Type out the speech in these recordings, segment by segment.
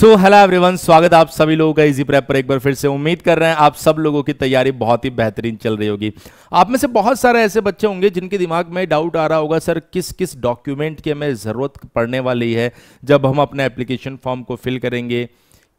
so hello everyone स्वागत आप सभी लोगों का इजी प्रेप पर एक बार फिर से उम्मीद कर रहे हैं आप सब लोगों की तैयारी बहुत ही बेहतरीन चल रही होगी आप में से बहुत सारे ऐसे बच्चे होंगे जिनके दिमाग में डाउट आ रहा होगा सर किस किस डॉक्यूमेंट की हमें ज़रूरत पड़ने वाली है जब हम अपने एप्लीकेशन फॉर्म को फिल करेंगे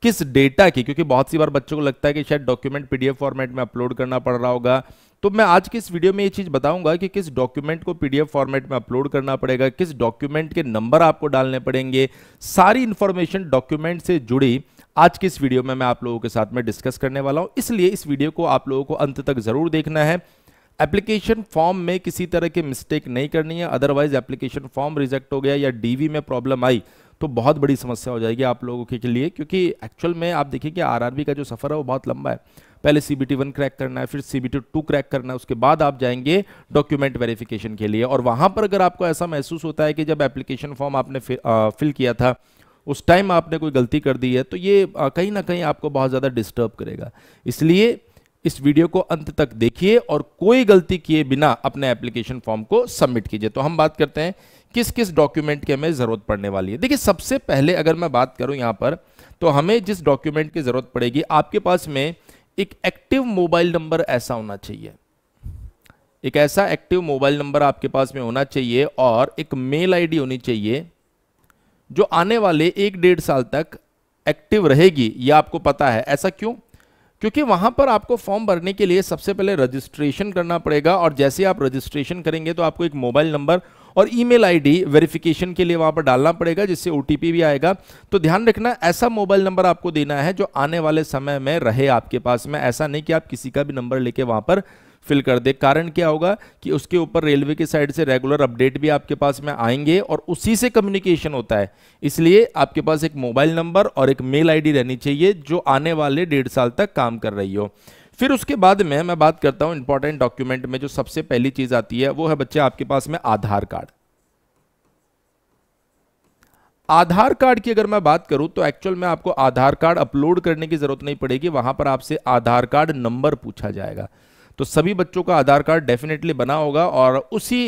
किस डेटा की क्योंकि बहुत सी बार बच्चों को लगता है कि शायद डॉक्यूमेंट पीडीएफ फॉर्मेट में अपलोड करना पड़ रहा होगा तो मैं आज की इस वीडियो में ये चीज़ बताऊंगा कि किस डॉक्यूमेंट को पीडीएफ फॉर्मेट में अपलोड करना पड़ेगा किस डॉक्यूमेंट के नंबर आपको डालने पड़ेंगे सारी इन्फॉर्मेशन डॉक्यूमेंट से जुड़ी आज की इस वीडियो में मैं आप लोगों के साथ में डिस्कस करने वाला हूं इसलिए इस वीडियो को आप लोगों को अंत तक ज़रूर देखना है एप्लीकेशन फॉर्म में किसी तरह की मिस्टेक नहीं करनी है अदरवाइज एप्लीकेशन फॉर्म रिजेक्ट हो गया या डीवी में प्रॉब्लम आई तो बहुत बड़ी समस्या हो जाएगी आप लोगों के लिए क्योंकि एक्चुअल में आप देखिए कि आरआरबी का जो सफ़र है वो बहुत लंबा है पहले C B T one crack करना है फिर C B T two crack करना है उसके बाद आप जाएंगे डॉक्यूमेंट वेरिफिकेशन के लिए और वहाँ पर अगर आपको ऐसा महसूस होता है कि जब एप्लीकेशन फॉर्म आपने फिल किया था उस टाइम आपने कोई गलती कर दी है तो ये कहीं ना कहीं आपको बहुत ज़्यादा डिस्टर्ब करेगा इसलिए इस वीडियो को अंत तक देखिए और कोई गलती किए बिना अपने एप्लीकेशन फॉर्म को सबमिट कीजिए तो हम बात करते हैं किस किस डॉक्यूमेंट की हमें ज़रूरत पड़ने वाली है देखिए सबसे पहले अगर मैं बात करूं यहां पर तो हमें जिस डॉक्यूमेंट की ज़रूरत पड़ेगी आपके पास में एक एक्टिव मोबाइल नंबर ऐसा होना चाहिए एक ऐसा एक्टिव मोबाइल नंबर आपके पास में होना चाहिए और एक मेल आईडी होनी चाहिए जो आने वाले एक डेढ़ साल तक एक्टिव रहेगी यह आपको पता है ऐसा क्यों क्योंकि वहां पर आपको फॉर्म भरने के लिए सबसे पहले रजिस्ट्रेशन करना पड़ेगा और जैसे आप रजिस्ट्रेशन करेंगे तो आपको एक मोबाइल नंबर और ईमेल आईडी वेरिफिकेशन के लिए वहां पर डालना पड़ेगा जिससे ओटीपी भी आएगा तो ध्यान रखना ऐसा मोबाइल नंबर आपको देना है जो आने वाले समय में रहे आपके पास में ऐसा नहीं कि आप किसी का भी नंबर लेके वहां पर फिल कर दे कारण क्या होगा कि उसके ऊपर रेलवे की साइड से रेगुलर अपडेट भी आपके पास में आएंगे और उसी से कम्युनिकेशन होता है इसलिए आपके पास एक मोबाइल नंबर और एक मेल आईडी रहनी चाहिए जो आने वाले डेढ़ साल तक काम कर रही हो फिर उसके बाद में मैं बात करता हूँ इंपॉर्टेंट डॉक्यूमेंट में जो सबसे पहली चीज़ आती है वो है बच्चे आपके पास में आधार कार्ड आधार कार्ड की अगर मैं बात करूं तो एक्चुअल में आपको आधार कार्ड अपलोड करने की जरूरत नहीं पड़ेगी वहां पर आपसे आधार कार्ड नंबर पूछा जाएगा तो सभी बच्चों का आधार कार्ड डेफिनेटली बना होगा और उसी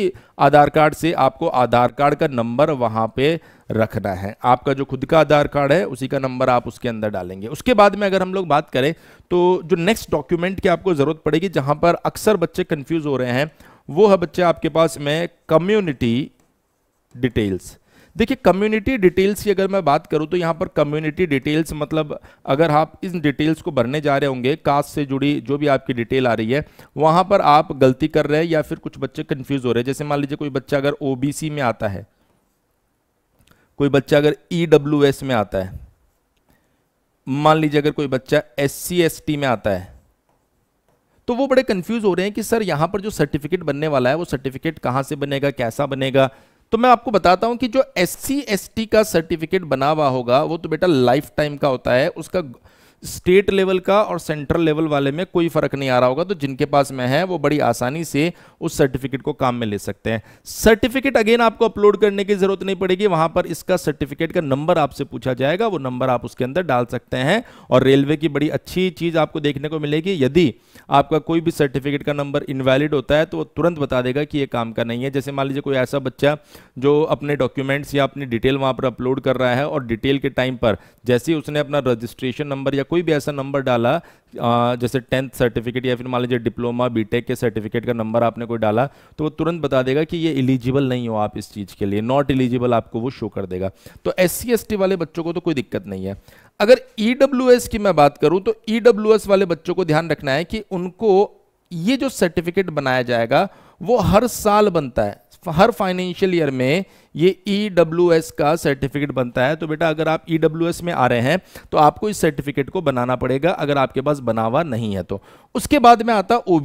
आधार कार्ड से आपको आधार कार्ड का नंबर वहाँ पे रखना है आपका जो खुद का आधार कार्ड है उसी का नंबर आप उसके अंदर डालेंगे उसके बाद में अगर हम लोग बात करें तो जो नेक्स्ट डॉक्यूमेंट की आपको ज़रूरत पड़ेगी जहाँ पर अक्सर बच्चे कन्फ्यूज़ हो रहे हैं वो है बच्चे आपके पास में कम्युनिटी डिटेल्स देखिए कम्युनिटी डिटेल्स की अगर मैं बात करूं तो यहाँ पर कम्युनिटी डिटेल्स मतलब अगर आप इन डिटेल्स को भरने जा रहे होंगे कास्ट से जुड़ी जो भी आपकी डिटेल आ रही है वहाँ पर आप गलती कर रहे हैं या फिर कुछ बच्चे कन्फ्यूज़ हो रहे हैं जैसे मान लीजिए कोई बच्चा अगर ओ में आता है कोई बच्चा अगर ई e में आता है मान लीजिए अगर कोई बच्चा एस सी में आता है तो वो बड़े कंफ्यूज हो रहे हैं कि सर यहां पर जो सर्टिफिकेट बनने वाला है वो सर्टिफिकेट कहां से बनेगा कैसा बनेगा तो मैं आपको बताता हूं कि जो एस सी का सर्टिफिकेट बना हुआ होगा वो तो बेटा लाइफ टाइम का होता है उसका स्टेट लेवल का और सेंट्रल लेवल वाले में कोई फ़र्क नहीं आ रहा होगा तो जिनके पास में है वो बड़ी आसानी से उस सर्टिफिकेट को काम में ले सकते हैं सर्टिफिकेट अगेन आपको अपलोड करने की ज़रूरत नहीं पड़ेगी वहां पर इसका सर्टिफिकेट का नंबर आपसे पूछा जाएगा वो नंबर आप उसके अंदर डाल सकते हैं और रेलवे की बड़ी अच्छी चीज़ आपको देखने को मिलेगी यदि आपका कोई भी सर्टिफिकेट का नंबर इनवैलिड होता है तो वो तुरंत बता देगा कि ये काम का नहीं है जैसे मान लीजिए कोई ऐसा बच्चा जो अपने डॉक्यूमेंट्स या अपनी डिटेल वहां पर अपलोड कर रहा है और डिटेल के टाइम पर जैसे ही उसने अपना रजिस्ट्रेशन नंबर या कोई भी ऐसा नंबर डाला जैसे टेंथ सर्टिफिकेट या फिर मान लीजिए डिप्लोमा बीटेक के सर्टिफिकेट का नंबर आपने कोई डाला तो वो तुरंत बता देगा कि ये इलिजिबल नहीं हो आप इस चीज़ के लिए नॉट इलिजिबल आपको वो शो कर देगा तो एस सी वाले बच्चों को तो कोई दिक्कत नहीं है अगर ई e की मैं बात करूँ तो ई e वाले बच्चों को ध्यान रखना है कि उनको ये जो सर्टिफिकेट बनाया जाएगा वो हर साल बनता है हर फाइनेंशियल ईयर में ये ई e का सर्टिफिकेट बनता है तो बेटा अगर आप ई e में आ रहे हैं तो आपको इस सर्टिफिकेट को बनाना पड़ेगा अगर आपके पास बना हुआ नहीं है तो उसके बाद में आता ओ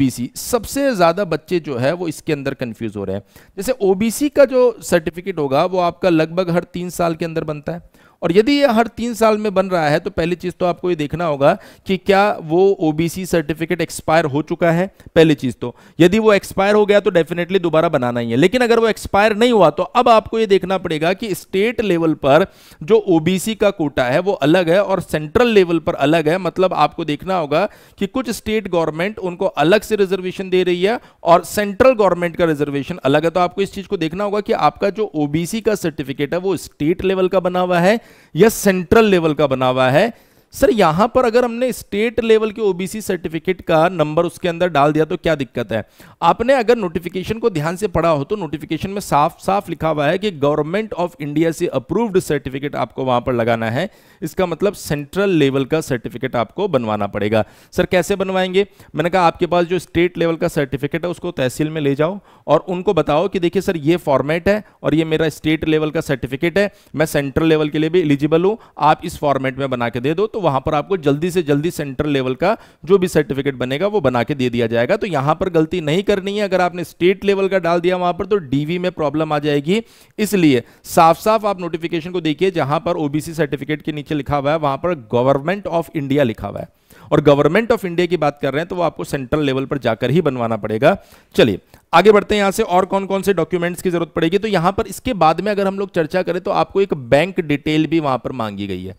सबसे ज़्यादा बच्चे जो है वो इसके अंदर कन्फ्यूज़ हो रहे हैं जैसे ओ का जो सर्टिफिकेट होगा वो आपका लगभग हर तीन साल के अंदर बनता है और यदि यह हर तीन साल में बन रहा है तो पहली चीज़ तो आपको ये देखना होगा कि क्या वो ओबीसी सर्टिफिकेट एक्सपायर हो चुका है पहली चीज़ तो यदि वो एक्सपायर हो गया तो डेफिनेटली दोबारा बनाना ही है लेकिन अगर वो एक्सपायर नहीं हुआ तो अब आपको ये देखना पड़ेगा कि स्टेट लेवल पर जो ओबीसी का कोटा है वो अलग है और सेंट्रल लेवल पर अलग है मतलब आपको देखना होगा कि कुछ स्टेट गवर्नमेंट उनको अलग से रिजर्वेशन दे रही है और सेंट्रल गवर्नमेंट का रिजर्वेशन अलग है तो आपको इस चीज को देखना होगा कि आपका जो ओबीसी का सर्टिफिकेट है वो स्टेट लेवल का बना हुआ है यह सेंट्रल लेवल का बना हुआ है सर यहां पर अगर हमने स्टेट लेवल के ओबीसी सर्टिफिकेट का नंबर उसके अंदर डाल दिया तो क्या दिक्कत है आपने अगर नोटिफिकेशन को ध्यान से पढ़ा हो तो नोटिफिकेशन में साफ साफ लिखा हुआ है कि गवर्नमेंट ऑफ इंडिया से अप्रूव्ड सर्टिफिकेट आपको वहां पर लगाना है इसका मतलब सेंट्रल लेवल का सर्टिफिकेट आपको बनवाना पड़ेगा सर कैसे बनवाएंगे मैंने कहा आपके पास जो स्टेट लेवल का सर्टिफिकेट है उसको तहसील में ले जाओ और उनको बताओ कि देखिए सर ये फॉर्मेट है और ये मेरा स्टेट लेवल का सर्टिफिकेट है मैं सेंट्रल लेवल के लिए भी एलिजिबल हूँ आप इस फॉर्मेट में बना के दे दो तो तो वहां पर आपको जल्दी से जल्दी सेंट्रल लेवल का जो भी सर्टिफिकेट बनेगा वो बना के दे दिया जाएगा तो यहां पर गलती नहीं करनी है अगर आपने स्टेट लेवल का डाल दिया वहां पर तो डीवी में प्रॉब्लम आ जाएगी इसलिए साफ साफ आप नोटिफिकेशन को देखिए जहां पर ओबीसी सर्टिफिकेट के नीचे लिखा हुआ है वहां पर गवर्नमेंट ऑफ इंडिया लिखा हुआ है और गवर्नमेंट ऑफ इंडिया की बात कर रहे हैं तो वो आपको सेंट्रल लेवल पर जाकर ही बनवाना पड़ेगा चलिए आगे बढ़ते हैं यहां से और कौन कौन से डॉक्यूमेंट्स की जरूरत पड़ेगी तो यहां पर इसके बाद में अगर हम लोग चर्चा करें तो आपको एक बैंक डिटेल भी वहां पर मांगी गई है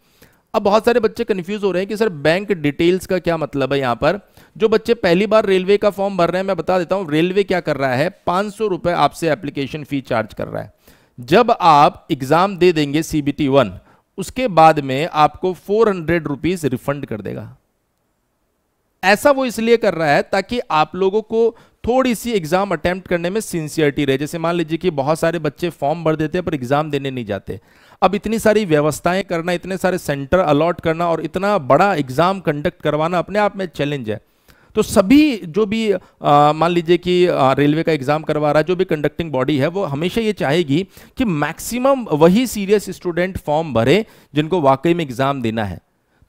अब बहुत सारे बच्चे कंफ्यूज हो रहे हैं कि सर बैंक डिटेल्स का क्या मतलब है यहां पर जो बच्चे पहली बार रेलवे का फॉर्म भर रहे हैं मैं बता देता हूं रेलवे क्या कर रहा है पांच सौ आपसे एप्लीकेशन फी चार्ज कर रहा है जब आप एग्ज़ाम दे देंगे सीबीटी वन उसके बाद में आपको फोर हंड्रेड रुपीज़ रिफंड कर देगा ऐसा वो इसलिए कर रहा है ताकि आप लोगों को थोड़ी सी एग्जाम अटेम्प्ट करने में सिंसियरिटी रहे जैसे मान लीजिए कि बहुत सारे बच्चे फॉर्म भर देते हैं पर एग्जाम देने नहीं जाते अब इतनी सारी व्यवस्थाएं करना इतने सारे सेंटर अलॉट करना और इतना बड़ा एग्जाम कंडक्ट करवाना अपने आप में चैलेंज है तो सभी जो भी मान लीजिए कि रेलवे का एग्जाम करवा रहा है जो भी कंडक्टिंग बॉडी है वो हमेशा ये चाहेगी कि मैक्सिमम वही सीरियस स्टूडेंट फॉर्म भरे जिनको वाकई में एग्जाम देना है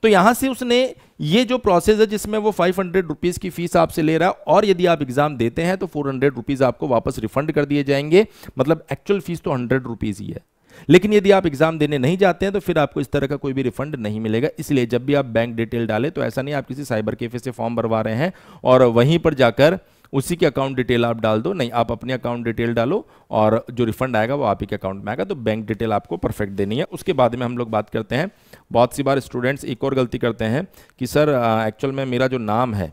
तो यहाँ से उसने ये जो प्रोसेस है जिसमें वो फाइव हंड्रेड रुपीज़ की फीस आपसे ले रहा है और यदि आप एग्ज़ाम देते हैं तो फोर हंड्रेड रुपीज़ आपको वापस रिफंड कर दिए जाएंगे मतलब एक्चुअल फीस तो हंड्रेड रुपीज़ ही है लेकिन यदि आप एग्जाम देने नहीं जाते हैं तो फिर आपको इस तरह का कोई भी रिफंड नहीं मिलेगा इसलिए जब भी आप बैंक डिटेल डालें तो ऐसा नहीं आप किसी साइबर कैफे से फॉर्म भरवा रहे हैं और वहीं पर जाकर उसी के अकाउंट डिटेल आप डाल दो नहीं आप अपने अकाउंट डिटेल डालो और जो रिफंड आएगा वो आप ही के अकाउंट में आएगा तो बैंक डिटेल आपको परफेक्ट देनी है उसके बाद में हम लोग बात करते हैं बहुत सी बार स्टूडेंट्स एक और गलती करते हैं कि सर एक्चुअल में मेरा जो नाम है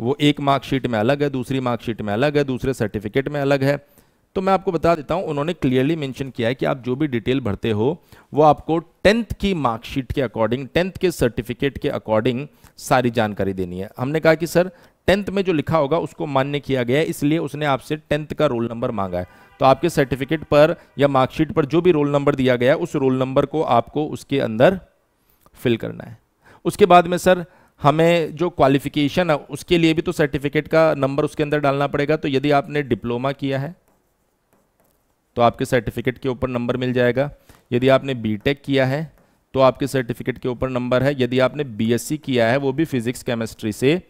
वो एक मार्कशीट में अलग है दूसरी मार्कशीट में अलग है दूसरे सर्टिफिकेट में अलग है तो मैं आपको बता देता हूं उन्होंने क्लियरली मेंशन किया है कि आप जो भी डिटेल भरते हो वो आपको टेंथ की मार्कशीट के अकॉर्डिंग टेंथ के सर्टिफिकेट के अकॉर्डिंग सारी जानकारी देनी है हमने कहा कि सर टेंथ में जो लिखा होगा उसको मान्य किया गया है इसलिए उसने आपसे टेंथ का रोल नंबर मांगा है तो आपके सर्टिफिकेट पर या मार्कशीट पर जो भी रोल नंबर दिया गया उस रोल नंबर को आपको उसके अंदर फिल करना है उसके बाद में सर हमें जो क्वालिफिकेशन है उसके लिए भी तो सर्टिफिकेट का नंबर उसके अंदर डालना पड़ेगा तो यदि आपने डिप्लोमा किया है तो आपके सर्टिफिकेट के ऊपर नंबर मिल जाएगा यदि आपने बीटेक किया है तो आपके सर्टिफिकेट के ऊपर नंबर है यदि आपने बीएससी किया है वो भी फिजिक्स केमिस्ट्री से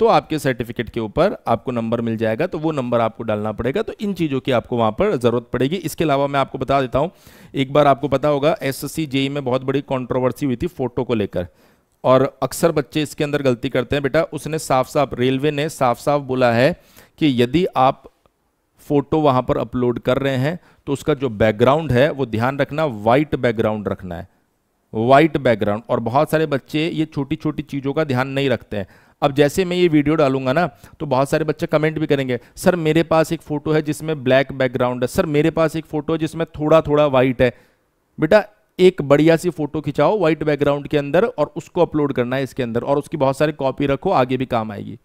तो आपके सर्टिफिकेट के ऊपर आपको नंबर मिल जाएगा तो वो नंबर आपको डालना पड़ेगा तो इन चीज़ों की आपको वहाँ पर ज़रूरत पड़ेगी इसके अलावा मैं आपको बता देता हूँ एक बार आपको पता होगा एस एस e में बहुत बड़ी कॉन्ट्रोवर्सी हुई थी फ़ोटो को लेकर और अक्सर बच्चे इसके अंदर गलती करते हैं बेटा उसने साफ साफ रेलवे ने साफ साफ बोला है कि यदि आप फ़ोटो वहां पर अपलोड कर रहे हैं तो उसका जो बैकग्राउंड है वो ध्यान रखना वाइट बैकग्राउंड रखना है वाइट बैकग्राउंड और बहुत सारे बच्चे ये छोटी छोटी चीज़ों का ध्यान नहीं रखते हैं अब जैसे मैं ये वीडियो डालूंगा ना तो बहुत सारे बच्चे कमेंट भी करेंगे सर मेरे पास एक फ़ोटो है जिसमें ब्लैक बैकग्राउंड है सर मेरे पास एक फ़ोटो है जिसमें थोड़ा थोड़ा वाइट है बेटा एक बढ़िया सी फोटो खिंचाओ व्हाइट बैकग्राउंड के अंदर और उसको अपलोड करना है इसके अंदर और उसकी बहुत सारी कॉपी रखो आगे भी काम आएगी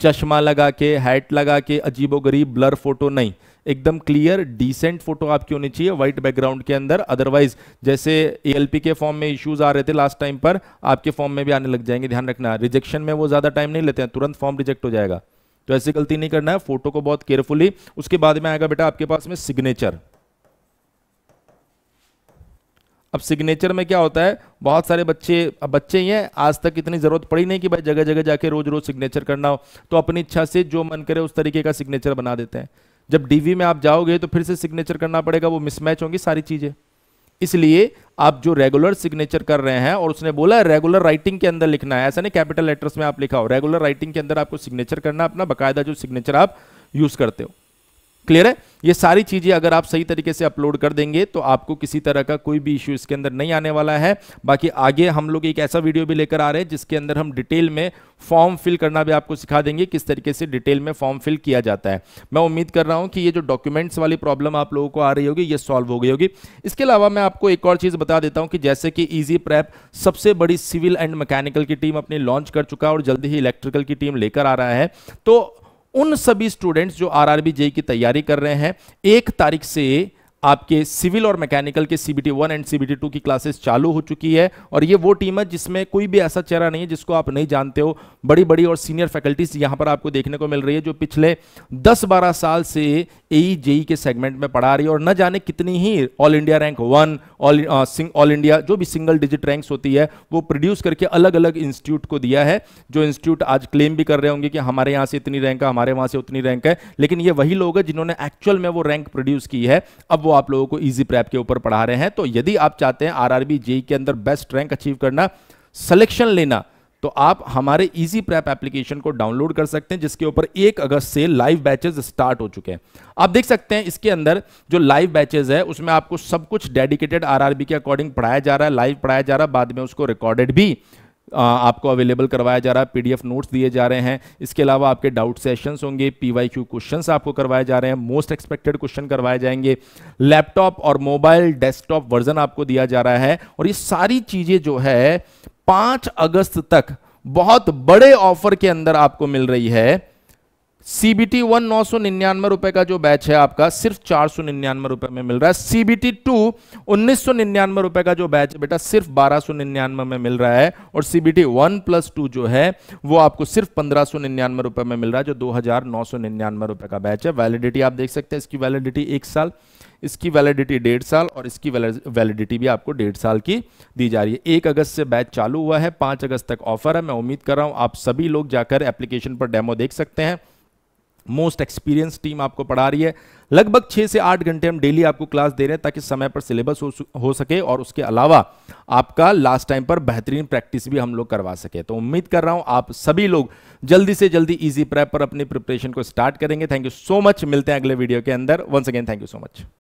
चश्मा लगा के हैट लगा के अजीबो गरीब ब्लर फोटो नहीं एकदम क्लियर डिसेंट फोटो आपकी होनी चाहिए व्हाइट बैकग्राउंड के अंदर अदरवाइज जैसे एएलपी के फॉर्म में इश्यूज आ रहे थे लास्ट टाइम पर आपके फॉर्म में भी आने लग जाएंगे ध्यान रखना रिजेक्शन में वो ज़्यादा टाइम नहीं लेते हैं तुरंत फॉर्म रिजेक्ट हो जाएगा तो ऐसी गलती नहीं करना है फोटो को बहुत केयरफुली उसके बाद में आएगा बेटा आपके पास में सिग्नेचर अब सिग्नेचर में क्या होता है बहुत सारे बच्चे अब बच्चे ही हैं आज तक इतनी ज़रूरत पड़ी नहीं कि भाई जगह जगह जाके रोज़ रोज़ सिग्नेचर करना हो तो अपनी इच्छा से जो मन करे उस तरीके का सिग्नेचर बना देते हैं जब डीवी में आप जाओगे तो फिर से सिग्नेचर करना पड़ेगा वो मिसमैच होंगी सारी चीज़ें इसलिए आप जो रेगुलर सिग्नेचर कर रहे हैं और उसने बोला रेगुलर राइटिंग के अंदर लिखना है ऐसा नहीं कैपिटल लेटर्स में आप लिखा हो रेगुलर राइटिंग के अंदर आपको सिग्नेचर करना अपना बाकायदा जो सिग्नेचर आप यूज़ करते हो क्लियर है ये सारी चीजें अगर आप सही तरीके से अपलोड कर देंगे तो आपको किसी तरह का कोई भी इश्यू इसके अंदर नहीं आने वाला है बाकी आगे हम लोग एक ऐसा वीडियो भी लेकर आ रहे हैं जिसके अंदर हम डिटेल में फॉर्म फिल करना भी आपको सिखा देंगे किस तरीके से डिटेल में फॉर्म फिल किया जाता है मैं उम्मीद कर रहा हूं कि ये जो डॉक्यूमेंट्स वाली प्रॉब्लम आप लोगों को आ रही होगी ये सॉल्व हो गई होगी इसके अलावा मैं आपको एक और चीज़ बता देता हूं कि जैसे कि ईजी प्रैप सबसे बड़ी सिविल एंड मैकेनिकल की टीम अपनी लॉन्च कर चुका है और जल्दी ही इलेक्ट्रिकल की टीम लेकर आ रहा है तो उन सभी स्टूडेंट्स जो आरआरबी जे की तैयारी कर रहे हैं एक तारीख से आपके सिविल और मैकेनिकल के CBT one and CBT two की क्लासेस चालू हो चुकी है और ये वो टीम है जिसमें कोई भी ऐसा चेहरा नहीं है जिसको आप नहीं जानते हो बड़ी बड़ी और सीनियर फैकल्टीज यहाँ पर आपको देखने को मिल रही है जो पिछले दस बारह साल से ए जेई e e के सेगमेंट में पढ़ा रही है और न जाने कितनी ही all India rank one all all India जो भी सिंगल डिजिट रैंक्स होती है वो प्रोड्यूस करके अलग अलग इंस्टीट्यूट को दिया है जो इंस्टीट्यूट आज क्लेम भी कर रहे होंगे कि हमारे यहाँ से इतनी रैंक है हमारे वहाँ से उतनी रैंक है लेकिन ये वही लोग हैं जिन्होंने एक्चुअल में वो रैंक प्रोड्यूस की है अब वो आप लोगों को इजी प्रैप के ऊपर पढ़ा रहे हैं तो यदि आप चाहते हैं आर आरबी के अंदर बेस्ट रैंक अचीव करना सिलेक्शन लेना तो आप हमारे इजी प्रैप एप्लीकेशन को डाउनलोड कर सकते हैं जिसके ऊपर एक अगस्त से लाइव बैचेस स्टार्ट हो चुके हैं आप देख सकते हैं इसके अंदर जो लाइव बैचेस है उसमें आपको सब कुछ डेडिकेटेड आरआरबी के अकॉर्डिंग पढ़ाया जा रहा है लाइव पढ़ाया जा रहा है बाद में उसको रिकॉर्डेड भी आपको अवेलेबल करवाया जा रहा है पीडीएफ नोट्स दिए जा रहे हैं इसके अलावा आपके डाउट सेशंस होंगे पीवाईक्यू क्वेश्चंस आपको करवाए जा रहे हैं मोस्ट एक्सपेक्टेड क्वेश्चन करवाए जाएंगे लैपटॉप और मोबाइल डेस्कटॉप वर्जन आपको दिया जा रहा है और ये सारी चीज़ें जो है पांच अगस्त तक बहुत बड़े ऑफर के अंदर आपको मिल रही है सीबीटी वन नौ सौ निन्यानवे रुपए का जो बैच है आपका सिर्फ चार सौ निन्यानवे रुपए में मिल रहा है सीबीटी टू उन्नीस सौ निन्यानवे रुपए का जो बैच बेटा सिर्फ बारह सौ निन्यानवे में मिल रहा है और सीबीटी वन प्लस टू जो है वो आपको सिर्फ पंद्रह सौ निन्यानवे रुपए में मिल रहा है जो दो हजार नौ सौ निन्यानवे रुपए का बैच है वैलिडिटी आप देख सकते हैं इसकी वैलिडिटी एक साल इसकी वैलिडिटी डेढ़ साल और इसकी वैलिडिटी भी आपको डेढ़ साल की दी जा रही है एक अगस्त से बैच चालू हुआ है पांच अगस्त तक ऑफर है मैं उम्मीद कर रहा हूँ आप सभी लोग जाकर एप्लीकेशन पर डेमो देख सकते हैं मोस्ट एक्सपीरियंस टीम आपको पढ़ा रही है लगभग छः से आठ घंटे हम डेली आपको क्लास दे रहे हैं ताकि समय पर सिलेबस हो, हो सके और उसके अलावा आपका लास्ट टाइम पर बेहतरीन प्रैक्टिस भी हम लोग करवा सके तो उम्मीद कर रहा हूं आप सभी लोग जल्दी से जल्दी ईजी प्रैप पर अपनी प्रिपरेशन को स्टार्ट करेंगे थैंक यू सो मच मिलते हैं अगले वीडियो के अंदर once again thank you so much